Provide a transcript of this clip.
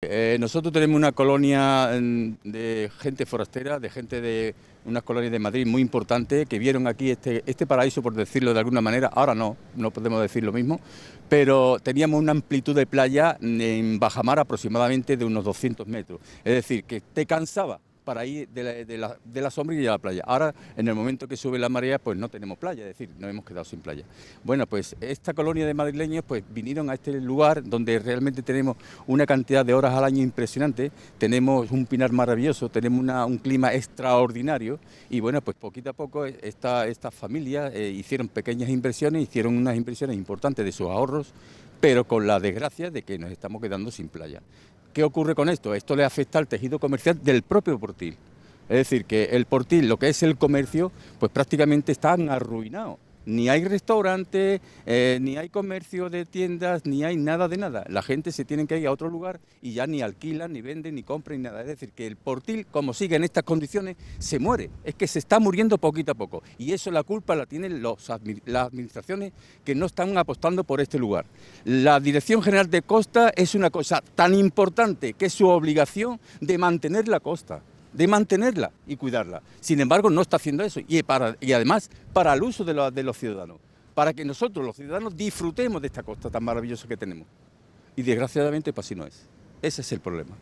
Eh, nosotros tenemos una colonia mm, de gente forastera, de gente de unas colonias de Madrid muy importantes que vieron aquí este, este paraíso, por decirlo de alguna manera. Ahora no, no podemos decir lo mismo, pero teníamos una amplitud de playa mm, en Bajamar aproximadamente de unos 200 metros. Es decir, que te cansaba para ir de la, sombra y a la playa. Ahora, en el momento que sube la marea, pues no tenemos playa, es decir, no hemos quedado sin playa. Bueno, pues esta colonia de madrileños pues vinieron a este lugar donde realmente tenemos una cantidad de horas al año impresionante, tenemos un pinar maravilloso, tenemos un clima extraordinario y bueno, pues poquito a poco estas familias eh, hicieron pequeñas inversiones, hicieron unas inversiones importantes de sus ahorros, pero con la desgracia de que nos estamos quedando sin playa. ¿Qué ocurre con esto? Esto le afecta al tejido comercial del propio portil. Es decir, que el portil, lo que es el comercio, pues prácticamente están arruinados. Ni hay restaurante, eh, ni hay comercio de tiendas, ni hay nada de nada. La gente se tiene que ir a otro lugar y ya ni alquilan, ni venden, ni compra, ni nada. Es decir, que el portil, como sigue en estas condiciones, se muere. Es que se está muriendo poquito a poco. Y eso la culpa la tienen las administraciones que no están apostando por este lugar. La Dirección General de Costa es una cosa tan importante que es su obligación de mantener la costa de mantenerla y cuidarla. Sin embargo, no está haciendo eso y, además para el uso de, de los ciudadanos, para que nosotros los ciudadanos disfrutemos de esta costa tan maravillosa que tenemos. Y desgraciadamente, pues así no es. Ese es el problema.